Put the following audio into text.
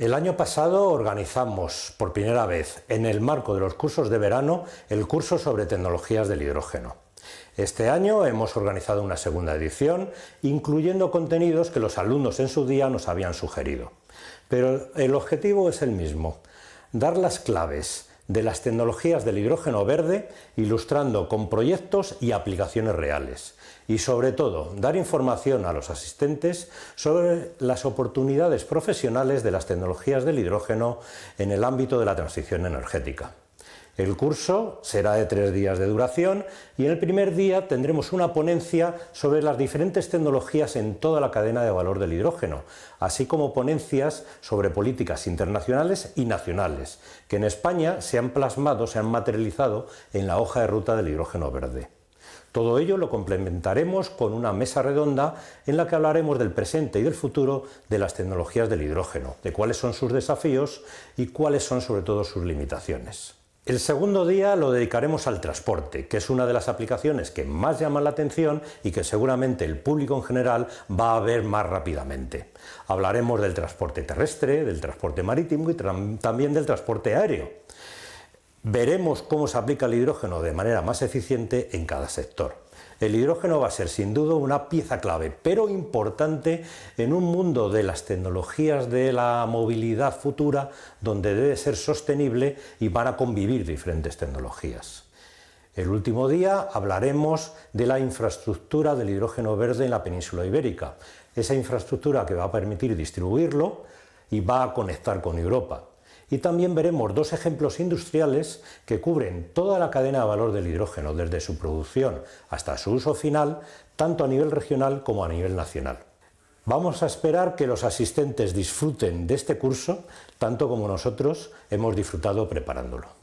El año pasado organizamos por primera vez en el marco de los cursos de verano el curso sobre tecnologías del hidrógeno. Este año hemos organizado una segunda edición, incluyendo contenidos que los alumnos en su día nos habían sugerido. Pero el objetivo es el mismo, dar las claves de las tecnologías del hidrógeno verde, ilustrando con proyectos y aplicaciones reales. Y sobre todo, dar información a los asistentes sobre las oportunidades profesionales de las tecnologías del hidrógeno en el ámbito de la transición energética. El curso será de tres días de duración y en el primer día tendremos una ponencia sobre las diferentes tecnologías en toda la cadena de valor del hidrógeno, así como ponencias sobre políticas internacionales y nacionales, que en España se han plasmado, se han materializado en la hoja de ruta del hidrógeno verde. Todo ello lo complementaremos con una mesa redonda en la que hablaremos del presente y del futuro de las tecnologías del hidrógeno, de cuáles son sus desafíos y cuáles son sobre todo sus limitaciones. El segundo día lo dedicaremos al transporte, que es una de las aplicaciones que más llama la atención y que seguramente el público en general va a ver más rápidamente. Hablaremos del transporte terrestre, del transporte marítimo y también del transporte aéreo. Veremos cómo se aplica el hidrógeno de manera más eficiente en cada sector. El hidrógeno va a ser sin duda una pieza clave, pero importante en un mundo de las tecnologías de la movilidad futura, donde debe ser sostenible y van a convivir diferentes tecnologías. El último día hablaremos de la infraestructura del hidrógeno verde en la península ibérica, esa infraestructura que va a permitir distribuirlo y va a conectar con Europa. Y también veremos dos ejemplos industriales que cubren toda la cadena de valor del hidrógeno, desde su producción hasta su uso final, tanto a nivel regional como a nivel nacional. Vamos a esperar que los asistentes disfruten de este curso tanto como nosotros hemos disfrutado preparándolo.